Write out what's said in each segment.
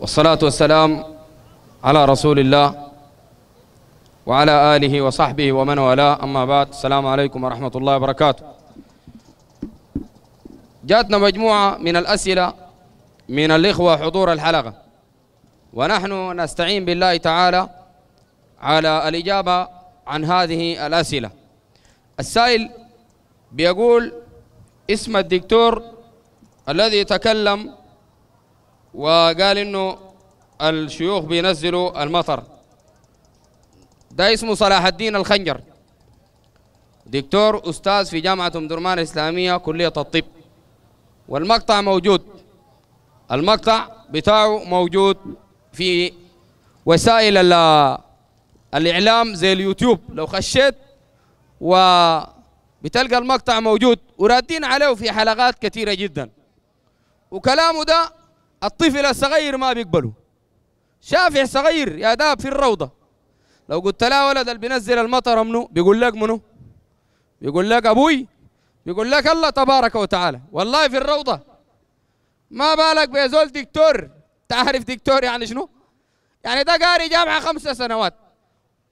والصلاة والسلام على رسول الله وعلى آله وصحبه ومن والاه أما بعد السلام عليكم ورحمة الله وبركاته جاتنا مجموعة من الأسئلة من الإخوة حضور الحلقة ونحن نستعين بالله تعالى على الإجابة عن هذه الأسئلة السائل بيقول اسم الدكتور الذي تكلم وقال انه الشيوخ بينزلوا المطر ده اسمه صلاح الدين الخنجر دكتور استاذ في جامعه ام درمان الاسلاميه كليه الطب والمقطع موجود المقطع بتاعه موجود في وسائل الاعلام زي اليوتيوب لو خشيت و بتلقى المقطع موجود ورادين عليه في حلقات كثيره جدا وكلامه ده الطفل الصغير ما بيقبله شافع صغير يا داب في الروضة لو قلت لا ولد اللي بينزل المطر منه بيقول لك منه بيقول لك أبوي بيقول لك الله تبارك وتعالى والله في الروضة ما بالك بيزول دكتور تعرف دكتور يعني شنو يعني ده قاري جامعة خمسة سنوات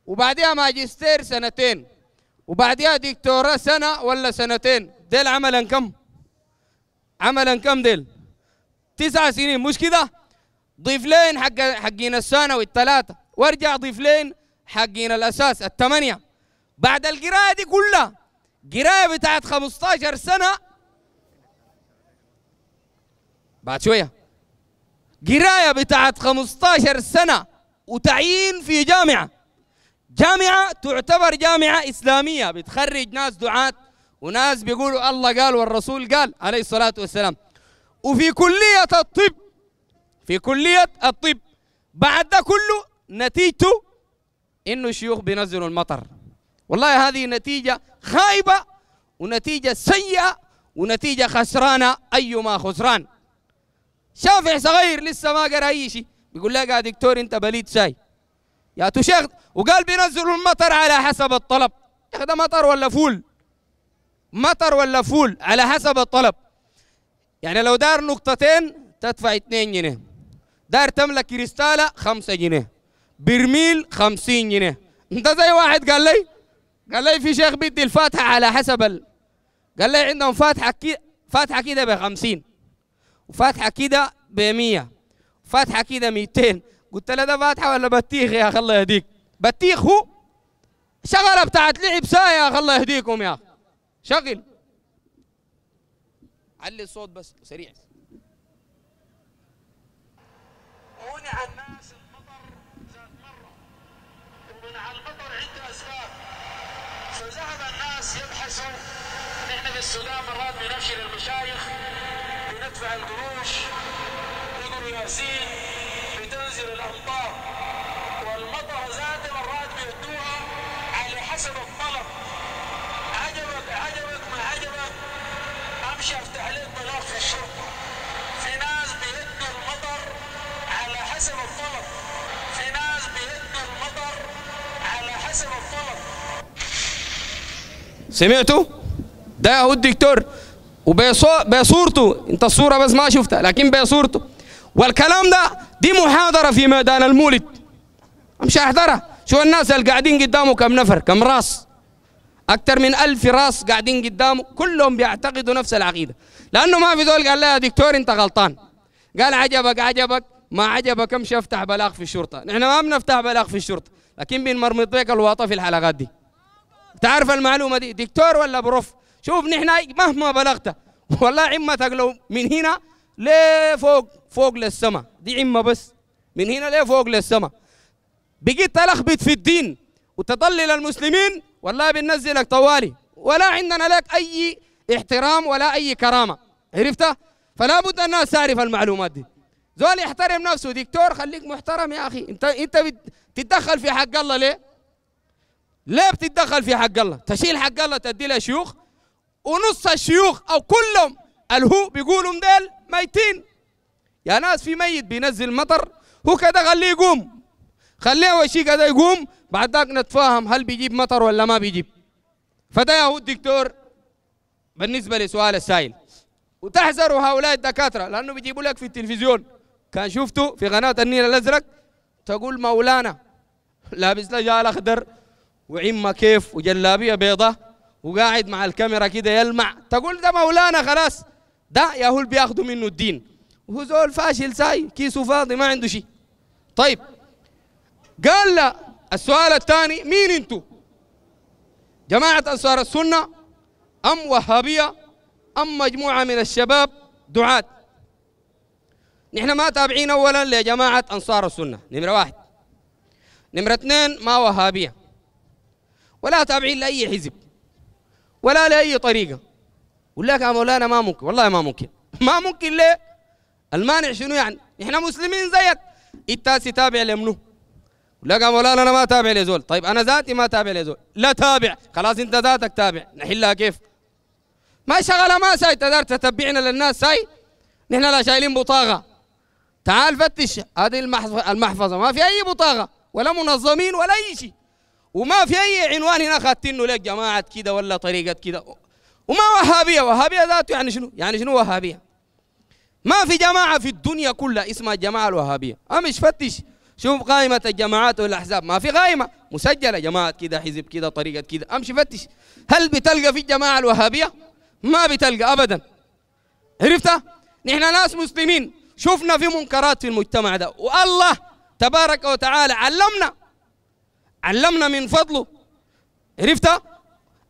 وبعدها ماجستير سنتين وبعدها دكتوراه سنة ولا سنتين ديل عملا كم عملا كم ديل تسع سنين مش كده ضيف لين حق حقين الثانوي الثلاثه وارجع ضيف لين حقين الاساس الثمانيه بعد القرايه دي كلها قرايه بتاعت 15 سنه بعد شويه قرايه بتاعت 15 سنه وتعيين في جامعه جامعه تعتبر جامعه اسلاميه بتخرج ناس دعاه وناس بيقولوا الله قال والرسول قال عليه الصلاه والسلام وفي كلية الطب في كلية الطب بعد ده كله نتيجته إنه الشيوخ بينزلوا المطر والله هذه نتيجة خايبة ونتيجة سيئة ونتيجة خسرانة أيما خسران شافع صغير لسه ما قرأ أي شيء بيقول لك يا دكتور أنت بليد شاي يا تشيخ وقال بينزلوا المطر على حسب الطلب يا ده مطر ولا فول مطر ولا فول على حسب الطلب يعني لو دار نقطتين تدفع 2 جنيه دار تملك كريستالة 5 جنيه برميل 50 جنيه انت زي واحد قال لي قال لي في شيخ بيدي الفاتحة على حسب ال... قال لي عندهم فاتحة كي... فاتحة كده ب 50 وفاتحة كده ب 100 وفاتحة كده 200 قلت له ده فاتحة ولا بطيخ يا اخي الله يهديك بطيخ هو شغلة بتاعت لعب ساعة يا اخي الله يهديكم يا اخي شغل علي الصوت بس سريع منع الناس المطر ذات مره ومنع المطر عنده اسباب فذهب الناس يبحثوا نحن في السودان مرات بنمشي للمشايخ بندفع القروش يقولوا ياسين بتنزل الامطار والمطر ذات مرات بيدوها على حسب الطاقه بيشرف تحليل ملف الشرطه في ناس بيدوا المطر على حسب الطلب في ناس بيدوا المطر على حسب الطلب سمعتوا ده هو الدكتور وبصورته انت الصوره بس ما شفتها لكن بصورته والكلام ده دي محاضره في ميدان المولد مش هحضرها شو الناس اللي قاعدين قدامه كم نفر كم راس أكثر من ألف راس قاعدين قدامه كلهم بيعتقدوا نفس العقيدة لأنه ما في دول قال لا يا دكتور أنت غلطان قال عجبك عجبك ما عجبك امشي افتح بلاغ في الشرطة نحن ما بنفتح بلاغ في الشرطة لكن بنمرمط لك الواطة في الحلقات دي تعرف المعلومة دي دكتور ولا بروف شوف نحن مهما بلغت والله عمتك لو من هنا لفوق فوق للسماء دي عمة بس من هنا لفوق للسماء بقيت تلخبط في الدين وتضلل المسلمين والله بننزلك طوالي ولا عندنا لك أي احترام ولا أي كرامة عرفتها فلا بد الناس تعرف المعلومات دي زول يحترم نفسه دكتور خليك محترم يا أخي أنت أنت بتتدخل في حق الله ليه؟ ليه بتتدخل في حق الله؟ تشيل حق الله تدي له شيوخ ونص الشيوخ أو كلهم الهو بيقولوا ديل ميتين يا ناس في ميت بينزل مطر هو كده خليه يقوم خليه وشي كده يقوم بعد ذاك نتفاهم هل بيجيب مطر ولا ما بيجيب فده هو الدكتور بالنسبة لسؤال السائل وتحذروا هؤلاء الدكاترة لأنه بيجيبوا لك في التلفزيون كان شفته في قناة النيل الأزرق تقول مولانا لابس له أخضر وعمة كيف وجلابية بيضة وقاعد مع الكاميرا كده يلمع تقول ده مولانا خلاص ده يا هو اللي بياخدوا منه الدين وهو زول فاشل ساي كيسه فاضي ما عنده شيء طيب قال لا السؤال الثاني مين انتو جماعة أنصار السنة أم وهابية أم مجموعة من الشباب دعاة نحن ما تابعين أولا لجماعة أنصار السنة نمرة واحد نمرة اثنين ما وهابية ولا تابعين لأي حزب ولا لأي طريقة ولا يا مولانا ما ممكن والله ما ممكن ما ممكن ليه المانع شنو يعني نحن مسلمين زيك التاسي تابع لمنو لا يا مولانا انا ما تابع لزول طيب انا ذاتي ما تابع لزول لا تابع خلاص انت ذاتك تابع نحلها كيف ما شغله ما ساي تقدر تتبعنا للناس ساي نحن لا شايلين بطاقه تعال فتش هذه المحفظه المحفظه ما في اي بطاقه ولا منظمين ولا اي شيء وما في اي عنوان هنا خاتينه لك جماعه كده ولا طريقه كده وما وهابيه وهابيه ذاته يعني شنو يعني شنو وهابيه ما في جماعه في الدنيا كلها اسمها جماعه الوهابيه امش فتش شوف قائمة الجماعات والأحزاب ما في قائمة مسجلة جماعة كذا حزب كذا طريقة كذا أمشي فتش هل بتلقى في الجماعة الوهابية؟ ما بتلقى أبدا عرفتها؟ نحن ناس مسلمين شفنا في منكرات في المجتمع ده والله تبارك وتعالى علمنا علمنا من فضله عرفتها؟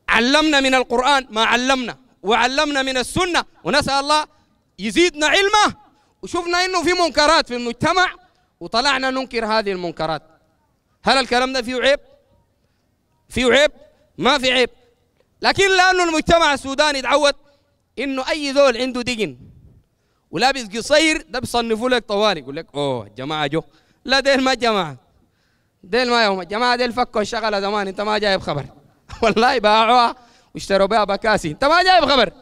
علمنا من القرآن ما علمنا وعلمنا من السنة ونسأل الله يزيدنا علمه وشفنا انه في منكرات في المجتمع وطلعنا ننكر هذه المنكرات هل الكلام ده فيه عيب؟ فيه عيب؟ ما في عيب لكن لأنه المجتمع السوداني تعود إنه أي ذول عنده دقن ولابس قصير ده بيصنفوا لك طوالي يقول لك أوه الجماعة جو لا ديل ما جماعة ديل ما يوم الجماعة ديل فكوا الشغلة زمان أنت ما جايب خبر والله باعوها واشتروا بها بكاسي أنت ما جايب خبر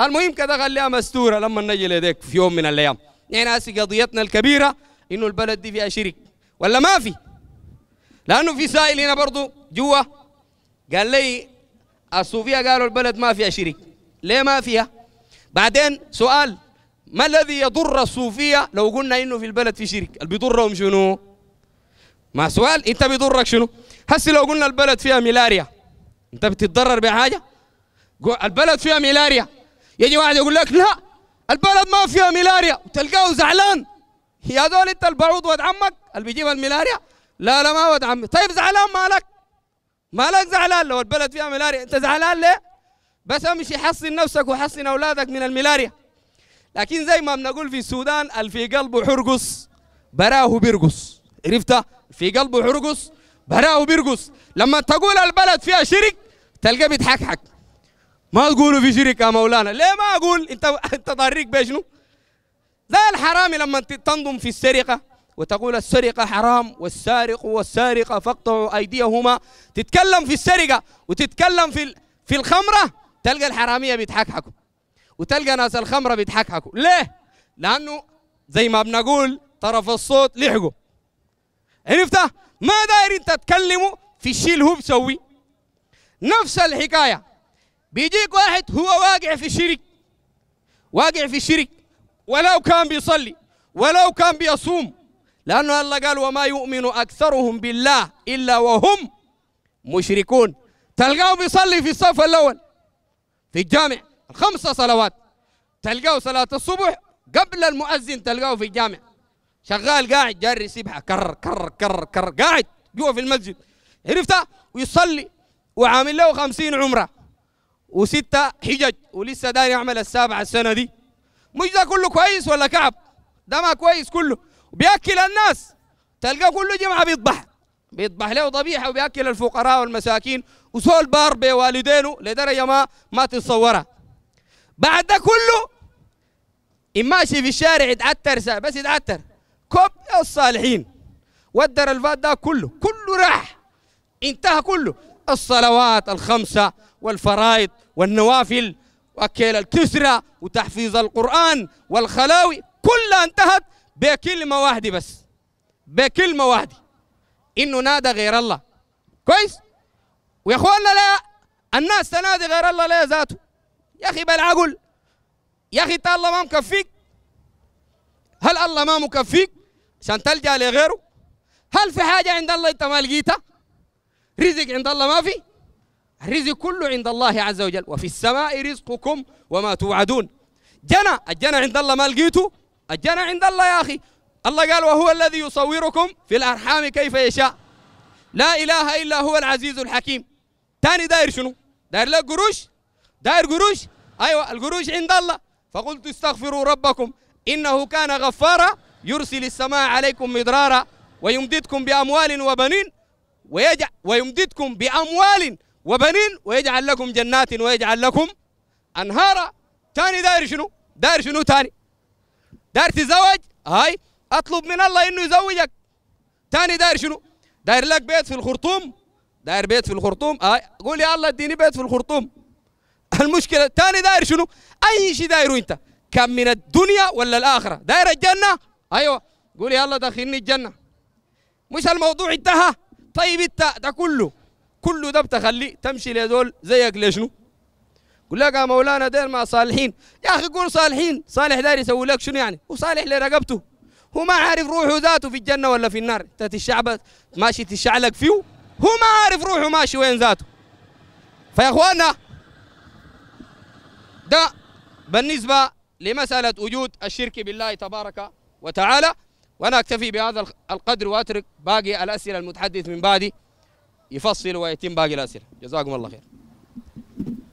المهم كده خليها مستورة لما نجي لديك في يوم من الأيام يعني هسه قضيتنا الكبيرة انه البلد دي فيها شرك ولا ما في لانه في سائل هنا برضه جوا قال لي الصوفيه قالوا البلد ما فيها شرك ليه ما فيها بعدين سؤال ما الذي يضر الصوفيه لو قلنا انه في البلد في شرك اللي بيضرهم شنو ما سؤال انت بيضرك شنو هسه لو قلنا البلد فيها ملاريا انت بتتضرر بحاجه البلد فيها ملاريا يجي واحد يقول لك لا البلد ما فيها ملاريا وتلقاه زعلان يا زول انت البعوض ود عمك اللي بيجيب الملاريا لا لا ما ود عمي طيب زعلان مالك مالك زعلان لو البلد فيها ملاريا انت زعلان ليه بس امشي حصن نفسك وحصن اولادك من الملاريا لكن زي ما بنقول في السودان اللي في قلبه حرقص براه بيرقص عرفت في قلبه حرقص براه بيرقص لما تقول البلد فيها شرك تلقى بيتحكحك ما تقولوا في شرك يا مولانا ليه ما اقول انت انت ضاريك بشنو ذا الحرامي لما تنضم في السرقة وتقول السرقة حرام والسارق والسارقة فاقطعوا أيديهما تتكلم في السرقة وتتكلم في في الخمرة تلقى الحرامية بيضحكحكوا وتلقى ناس الخمرة بيضحكحكوا ليه؟ لأنه زي ما بنقول طرف الصوت لحقوا عرفتها؟ ما داير انت تكلمه في الشيء اللي هو بسوي نفس الحكاية بيجيك واحد هو واقع في الشرك واقع في الشرك ولو كان بيصلي ولو كان بيصوم لأنه الله قال وما يؤمن أكثرهم بالله إلا وهم مشركون تلقاه بيصلي في الصف الأول في الجامع خمسه صلوات تلقاه صلاة الصبح قبل المؤذن تلقاه في الجامع شغال قاعد جاري سبحة كر كر كر كر قاعد جوا في المسجد عرفتها ويصلي وعامل له خمسين عمرة وستة حجج ولسه داري يعمل السابعة السنة دي مش ده كله كويس ولا كعب ده ما كويس كله بياكل الناس تلقاه كل جمعه بيطبح بيطبح له ضبيحه وبياكل الفقراء والمساكين وسول بار بوالدينه لدرجه ما ما تتصورها بعد ده كله إن ماشي في الشارع يتعتر بس يتعتر كوب الصالحين ودر الفات ده كله كله راح انتهى كله الصلوات الخمسة والفرائض والنوافل وكيل الكسرى وتحفيظ القرآن والخلاوي كلها انتهت بكلمة واحدة بس بكلمة واحدة إنه نادى غير الله كويس ويا اخواننا لا الناس تنادي غير الله لا ذاته يا أخي بالعقل يا أخي الله ما مكفيك هل الله ما مكفيك عشان تلجأ لغيره هل في حاجة عند الله أنت ما لقيتها رزق عند الله ما في الرزق كله عند الله عز وجل وفي السماء رزقكم وما توعدون جنى الجنى عند الله ما لقيته الجنى عند الله يا أخي الله قال وهو الذي يصوركم في الأرحام كيف يشاء لا إله إلا هو العزيز الحكيم تاني داير شنو داير لك قروش داير قروش أيوة القروش عند الله فقلت استغفروا ربكم إنه كان غفارا يرسل السماء عليكم مدرارا ويمددكم بأموال وبنين ويجعل ويمددكم بأموال وبنين ويجعل لكم جنات ويجعل لكم انهارا ثاني داير شنو؟ داير شنو ثاني داير تزوج هاي اطلب من الله انه يزوجك ثاني داير شنو؟ داير لك بيت في الخرطوم داير بيت في الخرطوم هاي قول يا الله اديني بيت في الخرطوم المشكله ثاني داير شنو؟ اي شيء دايره انت كان من الدنيا ولا الاخره داير الجنه ايوه قول يا الله دخلني الجنه مش الموضوع انتهى طيب انت ده كله كله ده بتخليه تمشي لهذول زيك لشنو قول لك يا مولانا دير مع صالحين يا اخي قول صالحين صالح داير يسوي لك شنو يعني وصالح لرقبته هو ما عارف روحه ذاته في الجنه ولا في النار انت الشعب ماشي تشعلك فيه هو ما عارف روحه ماشي وين ذاته فيا اخوانا ده بالنسبه لمساله وجود الشرك بالله تبارك وتعالى وانا اكتفي بهذا القدر واترك باقي الاسئله المتحدث من بعدي يفصل ويتم باقي الاسئله جزاكم الله خير